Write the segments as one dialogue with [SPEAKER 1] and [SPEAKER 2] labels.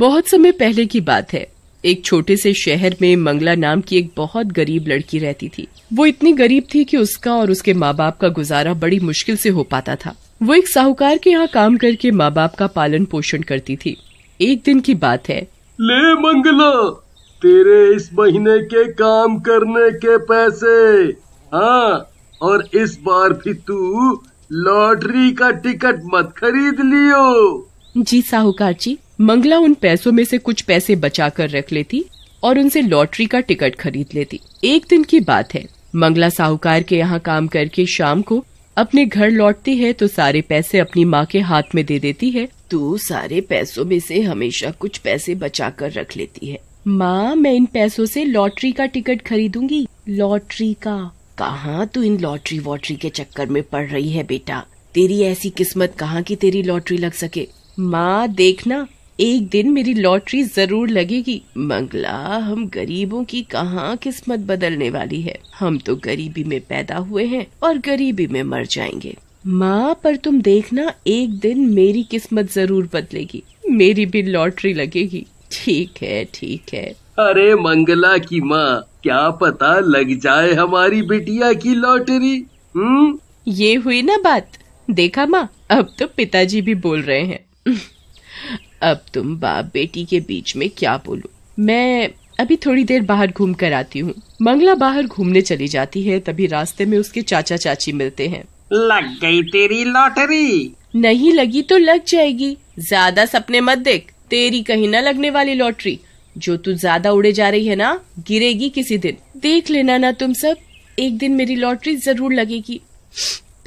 [SPEAKER 1] बहुत समय पहले की बात है एक छोटे से शहर में मंगला नाम की एक बहुत गरीब लड़की रहती थी वो इतनी गरीब थी कि उसका और उसके माँ बाप का गुजारा बड़ी मुश्किल से हो पाता था वो एक साहूकार के यहाँ काम करके माँ बाप का पालन पोषण करती थी एक दिन की बात है ले मंगला तेरे इस महीने के काम करने के पैसे हाँ और इस बार भी तू लॉटरी का टिकट मत खरीद लियो जी साहूकार जी मंगला उन पैसों में से कुछ पैसे बचा कर रख लेती और उनसे लॉटरी का टिकट खरीद लेती एक दिन की बात है मंगला साहूकार के यहाँ काम करके शाम को अपने घर लौटती है तो सारे पैसे अपनी माँ के हाथ में दे देती है तो सारे पैसों में से हमेशा कुछ पैसे बचा कर रख लेती है माँ मैं इन पैसों से लॉटरी का टिकट खरीदूंगी लॉटरी का कहाँ तू इन लॉटरी वॉटरी के चक्कर में पड़ रही है बेटा तेरी ऐसी किस्मत कहाँ की तेरी लॉटरी लग सके माँ देखना एक दिन मेरी लॉटरी जरूर लगेगी मंगला हम गरीबों की कहाँ किस्मत बदलने वाली है हम तो गरीबी में पैदा हुए हैं और गरीबी में मर जाएंगे माँ पर तुम देखना एक दिन मेरी किस्मत जरूर बदलेगी मेरी भी लॉटरी लगेगी ठीक है ठीक है अरे मंगला की माँ क्या पता लग जाए हमारी बिटिया की लॉटरी हम्म ये हुई ना बात देखा माँ अब तो पिताजी भी बोल रहे हैं अब तुम बाप बेटी के बीच में क्या बोलो मैं अभी थोड़ी देर बाहर घूम कर आती हूँ मंगला बाहर घूमने चली जाती है तभी रास्ते में उसके चाचा चाची मिलते हैं लग गई तेरी लॉटरी नहीं लगी तो लग जाएगी ज्यादा सपने मत देख तेरी कहीं न लगने वाली लॉटरी जो तू ज्यादा उड़े जा रही है ना गिरेगी किसी दिन देख लेना ना तुम सब एक दिन मेरी लॉटरी जरूर लगेगी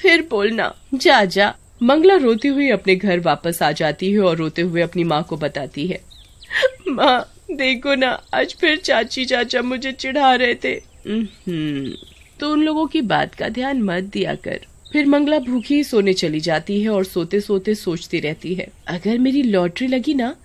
[SPEAKER 1] फिर बोलना जा जा मंगला रोती हुई अपने घर वापस आ जाती है और रोते हुए अपनी माँ को बताती है माँ देखो ना आज फिर चाची चाचा मुझे चिढ़ा रहे थे तो उन लोगों की बात का ध्यान मत दिया कर फिर मंगला भूखी सोने चली जाती है और सोते सोते सोचती रहती है अगर मेरी लॉटरी लगी ना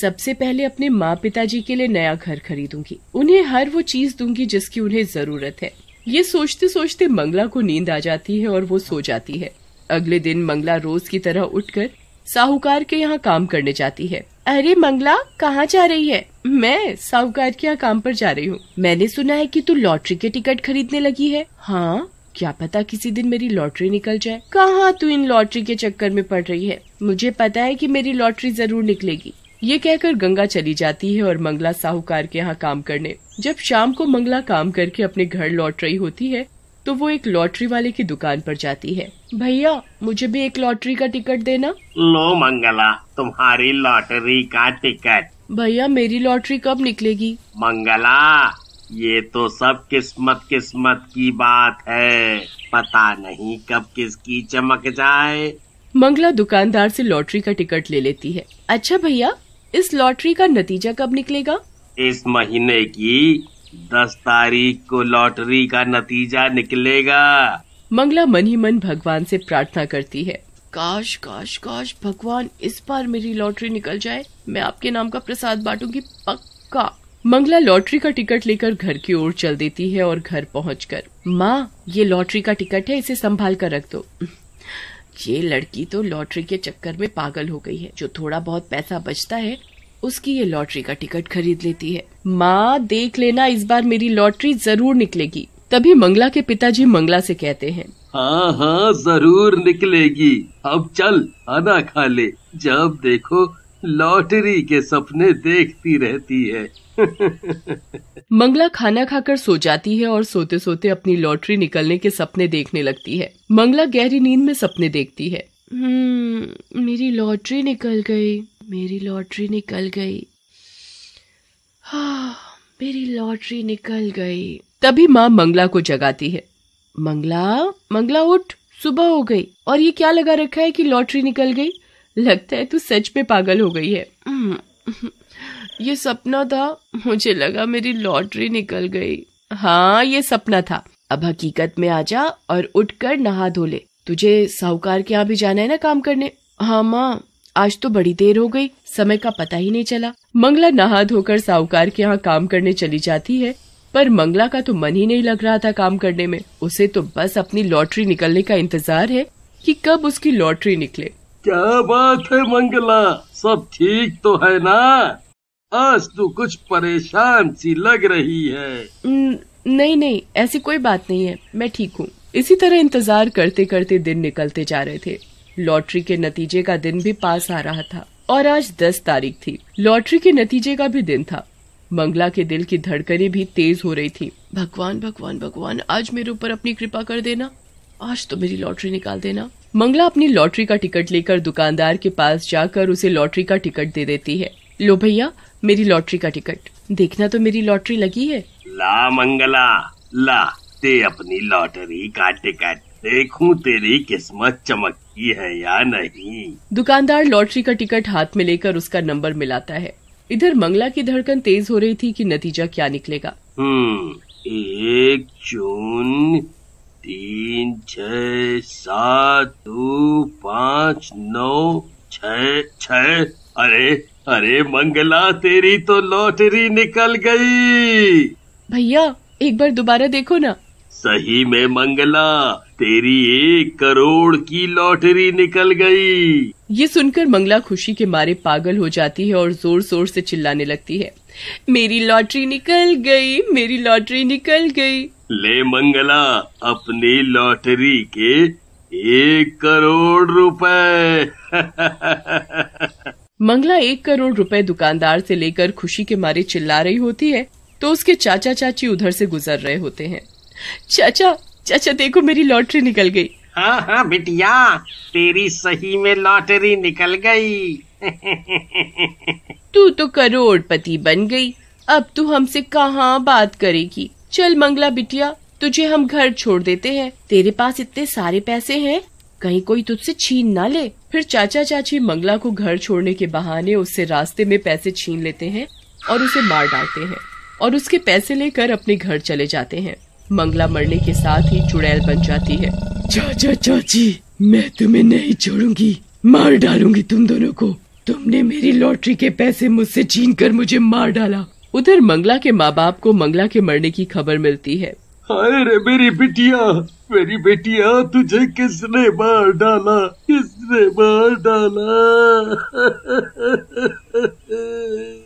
[SPEAKER 1] सबसे पहले अपने माँ पिताजी के लिए नया घर खरीदूंगी उन्हें हर वो चीज दूंगी जिसकी उन्हें जरूरत है ये सोचते सोचते मंगला को नींद आ जाती है और वो सो जाती है अगले दिन मंगला रोज की तरह उठकर साहूकार के यहाँ काम करने जाती है अरे मंगला कहाँ जा रही है मैं साहूकार के यहाँ काम पर जा रही हूँ मैंने सुना है कि तू लॉटरी के टिकट खरीदने लगी है हाँ क्या पता किसी दिन मेरी लॉटरी निकल जाए कहाँ तू इन लॉटरी के चक्कर में पड़ रही है मुझे पता है कि मेरी लॉटरी जरूर निकलेगी ये कहकर गंगा चली जाती है और मंगला साहूकार के यहाँ काम करने जब शाम को मंगला काम करके अपने घर लौट रही होती है तो वो एक लॉटरी वाले की दुकान पर जाती है भैया मुझे भी एक लॉटरी का टिकट देना लो मंगला तुम्हारी लॉटरी का टिकट भैया मेरी लॉटरी कब निकलेगी मंगला ये तो सब किस्मत किस्मत की बात है पता नहीं कब किसकी चमक जाए मंगला दुकानदार से लॉटरी का टिकट ले लेती है अच्छा भैया इस लॉटरी का नतीजा कब निकलेगा इस महीने की दस तारीख को लॉटरी का नतीजा निकलेगा मंगला मन ही मन भगवान से प्रार्थना करती है काश काश काश भगवान इस बार मेरी लॉटरी निकल जाए मैं आपके नाम का प्रसाद बांटूंगी पक्का मंगला लॉटरी का टिकट लेकर घर की ओर चल देती है और घर पहुँच कर माँ ये लॉटरी का टिकट है इसे संभाल कर रख दो ये लड़की तो लॉटरी के चक्कर में पागल हो गई है जो थोड़ा बहुत पैसा बचता है उसकी ये लॉटरी का टिकट खरीद लेती है माँ देख लेना इस बार मेरी लॉटरी जरूर निकलेगी तभी मंगला के पिताजी मंगला से कहते हैं हाँ हाँ जरूर निकलेगी अब चल खाना खा ले जब देखो लॉटरी के सपने देखती रहती है मंगला खाना खाकर सो जाती है और सोते सोते अपनी लॉटरी निकलने के सपने देखने लगती है मंगला गहरी नींद में सपने देखती है हम्म, मेरी लॉटरी निकल गई मेरी लॉटरी निकल गई हाँ मेरी लॉटरी निकल गई तभी माँ मंगला को जगाती है मंगला मंगला उठ सुबह हो गई और ये क्या लगा रखा है कि लॉटरी निकल गई लगता है तू सच में पागल हो गई है हम्म, ये सपना था मुझे लगा मेरी लॉटरी निकल गई हाँ ये सपना था अब हकीकत में आ जा और उठकर नहा धो ले तुझे साहूकार के यहाँ भी जाना है ना काम करने हाँ माँ आज तो बड़ी देर हो गई समय का पता ही नहीं चला मंगला नहा धोकर साहूकार के यहाँ काम करने चली जाती है पर मंगला का तो मन ही नहीं लग रहा था काम करने में उसे तो बस अपनी लॉटरी निकलने का इंतजार है कि कब उसकी लॉटरी निकले क्या बात है मंगला सब ठीक तो है ना आज तो कुछ परेशान सी लग रही है न, नहीं नहीं ऐसी कोई बात नहीं है मैं ठीक हूँ इसी तरह इंतजार करते करते दिन निकलते जा रहे थे लॉटरी के नतीजे का दिन भी पास आ रहा था और आज दस तारीख थी लॉटरी के नतीजे का भी दिन था मंगला के दिल की धड़कनें भी तेज हो रही थी भगवान भगवान भगवान आज मेरे ऊपर अपनी कृपा कर देना आज तो मेरी लॉटरी निकाल देना मंगला अपनी लॉटरी का टिकट लेकर दुकानदार के पास जाकर उसे लॉटरी का टिकट दे देती है लो भैया मेरी लॉटरी का टिकट देखना तो मेरी लॉटरी लगी है ला मंगला ला ते अपनी लॉटरी का टिकट देखूं तेरी किस्मत चमकती है या नहीं दुकानदार लॉटरी का टिकट हाथ में लेकर उसका नंबर मिलाता है इधर मंगला की धड़कन तेज हो रही थी कि नतीजा क्या निकलेगा हम्म, एक जून तीन छ सात दो पाँच नौ छ छ अरे अरे मंगला तेरी तो लॉटरी निकल गई भैया एक बार दोबारा देखो ना सही में मंगला तेरी एक करोड़ की लॉटरी निकल गई ये सुनकर मंगला खुशी के मारे पागल हो जाती है और जोर जोर से चिल्लाने लगती है मेरी लॉटरी निकल गई मेरी लॉटरी निकल गई ले मंगला अपनी लॉटरी के एक करोड़ रुपए मंगला एक करोड़ रुपए दुकानदार से लेकर खुशी के मारे चिल्ला रही होती है तो उसके चाचा चाची उधर से गुजर रहे होते हैं चाचा चाचा देखो मेरी लॉटरी निकल गई हाँ हाँ बिटिया तेरी सही में लॉटरी निकल गई तू तो करोड़पति बन गई अब तू हमसे कहाँ बात करेगी चल मंगला बिटिया तुझे हम घर छोड़ देते हैं तेरे पास इतने सारे पैसे हैं कहीं कोई तुझसे छीन ना ले फिर चाचा चाची मंगला को घर छोड़ने के बहाने उससे रास्ते में पैसे छीन लेते हैं और उसे मार डालते हैं और उसके पैसे लेकर अपने घर चले जाते हैं मंगला मरने के साथ ही चुड़ैल बन जाती है चाचा चाची मैं तुम्हें नहीं छोड़ूंगी मार डालूंगी तुम दोनों को तुमने मेरी लॉटरी के पैसे मुझसे छीन कर मुझे मार डाला उधर मंगला के माँ बाप को मंगला के मरने की खबर मिलती है अरे मेरी बिटिया मेरी बेटिया तुझे किसने मार डाला किसने मार डाला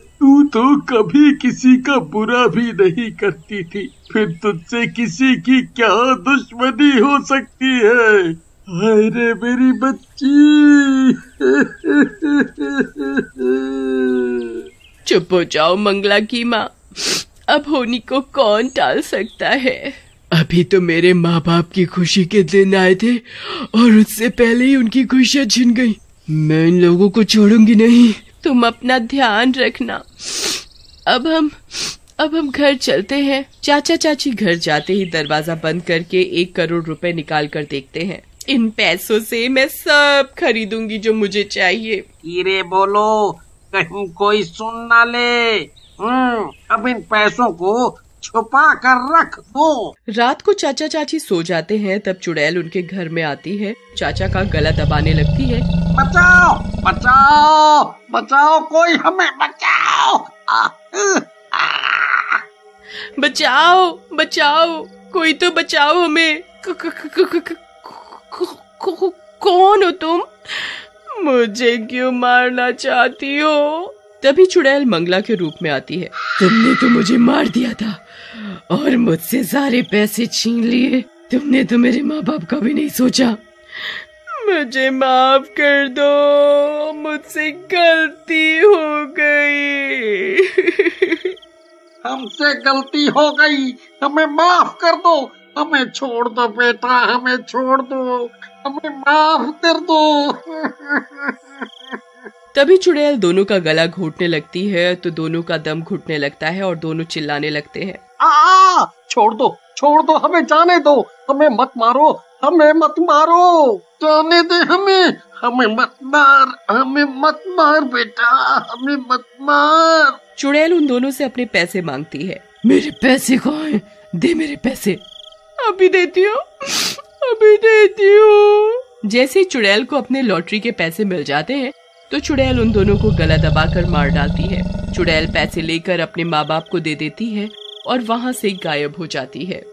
[SPEAKER 1] तू तो कभी किसी का बुरा भी नहीं करती थी फिर तुझसे किसी की क्या दुश्मनी हो सकती है अरे मेरी बच्ची चुप हो जाओ मंगला की माँ अब होनी को कौन टाल सकता है अभी तो मेरे माँ बाप की खुशी के दिन आए थे और उससे पहले ही उनकी खुशियाँ छिन गई मैं इन लोगों को छोड़ूंगी नहीं तुम अपना ध्यान रखना अब हम अब हम घर चलते हैं चाचा चाची घर जाते ही दरवाजा बंद करके एक करोड़ रुपए निकाल कर देखते हैं इन पैसों से मैं सब खरीदूंगी जो मुझे चाहिए हीरे बोलो कहीं कोई सुन ना ले हम्म, अब इन पैसों को छुपा कर रख दो रात को चाचा चाची सो जाते हैं तब चुड़ैल उनके घर में आती है चाचा का गला दबाने लगती है बचाओ बचाओ बचाओ कोई हमें बचाओ बचाओ बचाओ कोई तो बचाओ हमें कौन हो तुम मुझे क्यों मारना चाहती हो तभी चुड़ैल मंगला के रूप में आती है तुमने तो मुझे मार दिया था और मुझसे सारे पैसे छीन लिए तुमने तो मेरे माँ बाप का भी नहीं सोचा मुझे माफ कर दो मुझसे गलती हो गई हमसे गलती हो गई हमें माफ कर दो हमें छोड़ दो बेटा हमें छोड़ दो हमें माफ कर दो तभी चुड़ैल दोनों का गला घोटने लगती है तो दोनों का दम घुटने लगता है और दोनों चिल्लाने लगते हैं आ, छोड़ दो छोड़ दो हमें जाने दो हमें मत मारो हमें मत मारो जाने दे हमें हमें मत मार हमें मत मार बेटा हमें मत मार चुड़ैल उन दोनों से अपने पैसे मांगती है मेरे पैसे को है दे मेरे पैसे अभी देती हो अभी देती हो जैसे चुड़ैल को अपने लॉटरी के पैसे मिल जाते हैं तो चुड़ैल उन दोनों को गला दबाकर मार डालती है चुड़ैल पैसे लेकर अपने माँ बाप को दे देती है और वहां से गायब हो जाती है